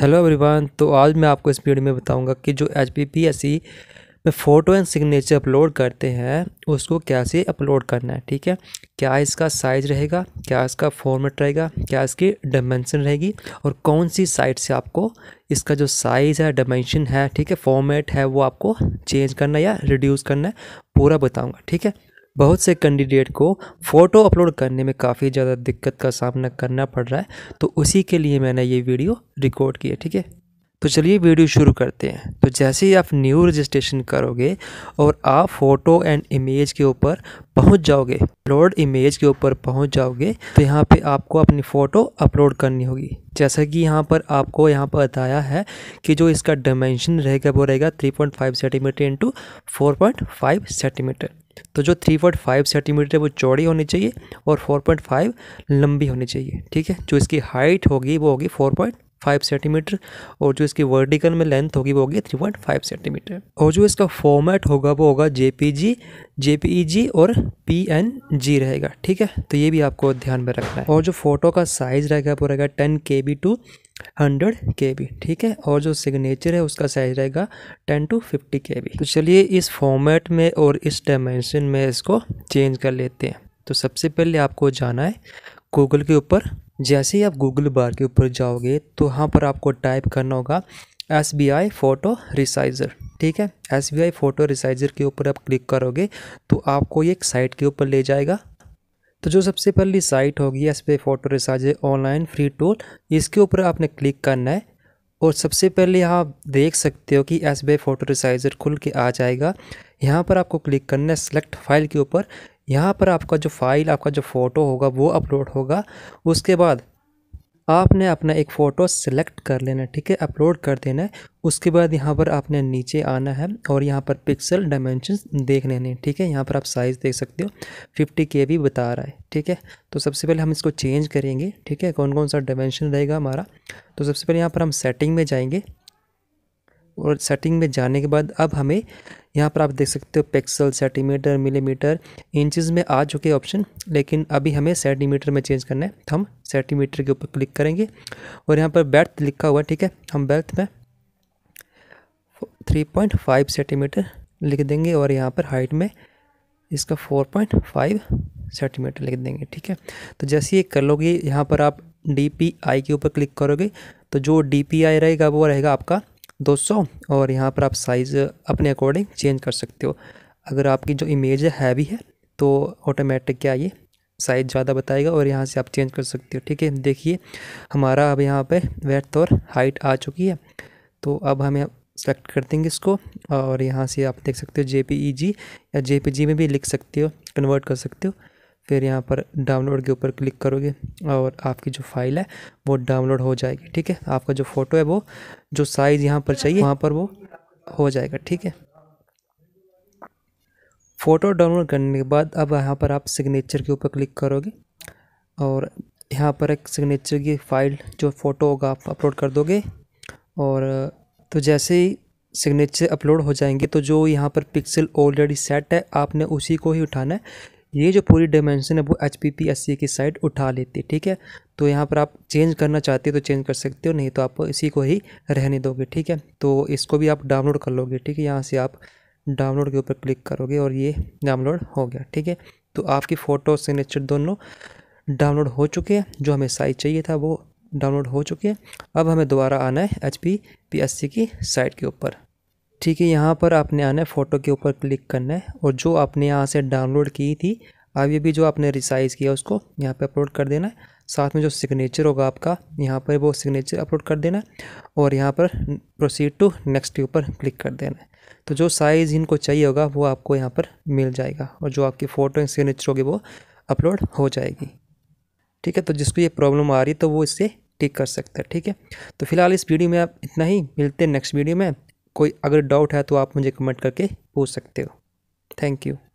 hello everyone तो आज मैं आपको इस वीडियो में बताऊंगा कि जो H P P S C में फ़ोटो एंड सिग्नेचर अपलोड करते हैं उसको कैसे अपलोड करना है ठीक है क्या इसका साइज़ रहेगा क्या इसका फॉर्मेट रहेगा क्या इसकी डायमेंशन रहेगी और कौन सी साइट से आपको इसका जो साइज़ है डायमेंशन है ठीक है फॉर्मेट है वो आपको चेंज करना या रिड्यूस करना है पूरा बताऊँगा ठीक है बहुत से कैंडिडेट को फ़ोटो अपलोड करने में काफ़ी ज़्यादा दिक्कत का सामना करना पड़ रहा है तो उसी के लिए मैंने ये वीडियो रिकॉर्ड किया ठीक है तो चलिए वीडियो शुरू करते हैं तो जैसे ही आप न्यू रजिस्ट्रेशन करोगे और आप फोटो एंड इमेज के ऊपर पहुंच जाओगे अपलोड इमेज के ऊपर पहुंच जाओगे तो यहाँ पे आपको अपनी फ़ोटो अपलोड करनी होगी जैसा कि यहाँ पर आपको यहाँ पर बताया है कि जो इसका डायमेंशन रहेगा वो रहेगा 3.5 सेंटीमीटर इंटू फाइव सेंटीमीटर तो जो 3.5 सेंटीमीटर है वो चौड़ी होनी चाहिए और 4.5 लंबी होनी चाहिए ठीक है जो इसकी हाइट होगी वो होगी 4.5 सेंटीमीटर और जो इसकी वर्टिकल में लेंथ होगी वो होगी 3.5 सेंटीमीटर और जो इसका फॉर्मेट होगा वो होगा जे जेपीईजी e और पीएनजी रहेगा ठीक है तो ये भी आपको ध्यान में रखना है और जो फोटो का साइज़ रहेगा वो रहेगा ten K B two hundred K B ठीक है और जो सिग्नेचर है उसका साइज रहेगा ten two fifty K B तो चलिए इस फॉर्मेट में और इस डायमेंशन में इसको चेंज कर लेते हैं तो सबसे पहले आपको जाना है गूगल के ऊपर जैसे ही आप गूगल बार के ऊपर जाओगे तो वहाँ पर आपको टाइप करना होगा S B I photo resizer ठीक है S B I photo resizer के ऊपर आप क्लिक करोगे तो आपको एक साइट के ऊपर ले जाएगा तो जो सबसे पहली साइट होगी एस पे photo resize online free tool इसके ऊपर आपने क्लिक करना है और सबसे पहले आप देख सकते हो कि एस बी फोटो रिसाइजर खुल के आ जाएगा यहाँ पर आपको क्लिक करना है सेलेक्ट फाइल के ऊपर यहाँ पर आपका जो फाइल आपका जो फ़ोटो होगा वो अपलोड होगा उसके बाद आपने अपना एक फ़ोटो सेलेक्ट कर लेना है ठीक है अपलोड कर देना है उसके बाद यहाँ पर आपने नीचे आना है और यहाँ पर पिक्सल डायमेंशन देख लेने ठीक है यहाँ पर आप साइज़ देख सकते हो फिफ्टी के भी बता रहा है ठीक है तो सबसे पहले हम इसको चेंज करेंगे ठीक है कौन कौन सा डायमेंशन रहेगा हमारा तो सबसे पहले यहाँ पर हम सेटिंग में जाएंगे और सेटिंग में जाने के बाद अब हमें यहाँ पर आप देख सकते हो पिक्सल सेंटीमीटर मिलीमीटर इंचज़ में आ चुके ऑप्शन लेकिन अभी हमें सेंटीमीटर में चेंज करना है तो हम सेंटीमीटर के ऊपर क्लिक करेंगे और यहाँ पर बेल्थ लिखा हुआ ठीक है हम बेल्थ में 3.5 सेंटीमीटर लिख देंगे और यहाँ पर हाइट में इसका 4.5 सेंटीमीटर लिख देंगे ठीक है तो जैसे ये कर लोगे यहाँ पर आप डी के ऊपर क्लिक करोगे तो जो डी रहेगा वो रहेगा आपका 200 और यहाँ पर आप साइज़ अपने अकॉर्डिंग चेंज कर सकते हो अगर आपकी जो इमेज है हैवी है तो ऑटोमेटिक क्या ये साइज़ ज़्यादा बताएगा और यहाँ से आप चेंज कर सकते हो ठीक है देखिए हमारा अब यहाँ पे वेथ और हाइट आ चुकी है तो अब हमें सेलेक्ट कर देंगे इसको और यहाँ से आप देख सकते हो जे e या जे में भी लिख सकते हो कन्वर्ट कर सकते हो फिर यहाँ पर डाउनलोड के ऊपर क्लिक करोगे और आपकी जो फाइल है वो डाउनलोड हो जाएगी ठीक है आपका जो फ़ोटो है वो जो साइज़ यहाँ पर चाहिए वहाँ पर वो हो जाएगा ठीक है फ़ोटो डाउनलोड करने के बाद अब यहाँ पर आप सिग्नेचर के ऊपर क्लिक करोगे और यहाँ पर एक सिग्नेचर की फ़ाइल जो फ़ोटो होगा आप अपलोड कर दोगे और तो जैसे ही सिग्नेचर अपलोड हो जाएंगे तो जो यहाँ पर पिक्सल ऑलरेडी सेट है आपने उसी को ही उठाना है ये जो पूरी डायमेंशन है वो H P P S C की साइड उठा लेती है ठीक है तो यहाँ पर आप चेंज करना चाहते हो तो चेंज कर सकते हो नहीं तो आप इसी को ही रहने दोगे ठीक है तो इसको भी आप डाउनलोड कर लोगे ठीक है यहाँ से आप डाउनलोड के ऊपर क्लिक करोगे और ये डाउनलोड हो गया ठीक है तो आपकी फ़ोटो सिग्नेचर दोनों डाउनलोड हो चुके हैं जो हमें साइज चाहिए था वो डाउनलोड हो चुके हैं अब हमें दोबारा आना है H P P S C की साइट के ऊपर ठीक है यहाँ पर आपने आना है फ़ोटो के ऊपर क्लिक करना है और जो आपने यहाँ से डाउनलोड की थी अभी भी जो आपने रिसाइज़ किया उसको यहाँ पे अपलोड कर देना है साथ में जो सिग्नेचर होगा आपका यहाँ पर वो सिग्नेचर अपलोड कर देना है और यहाँ पर प्रोसीड टू नेक्स्ट के ऊपर क्लिक कर देना है तो जो साइज़ इनको चाहिए होगा वो आपको यहाँ पर मिल जाएगा और जो आपकी फ़ोटो एंड सिग्नेचर होगी वो अपलोड हो जाएगी ठीक है तो जिसको ये प्रॉब्लम आ रही है तो वो इससे टिक कर सकता है ठीक है तो फिलहाल इस वीडियो में आप इतना ही मिलते हैं नेक्स्ट वीडियो में कोई अगर डाउट है तो आप मुझे कमेंट करके पूछ सकते हो थैंक यू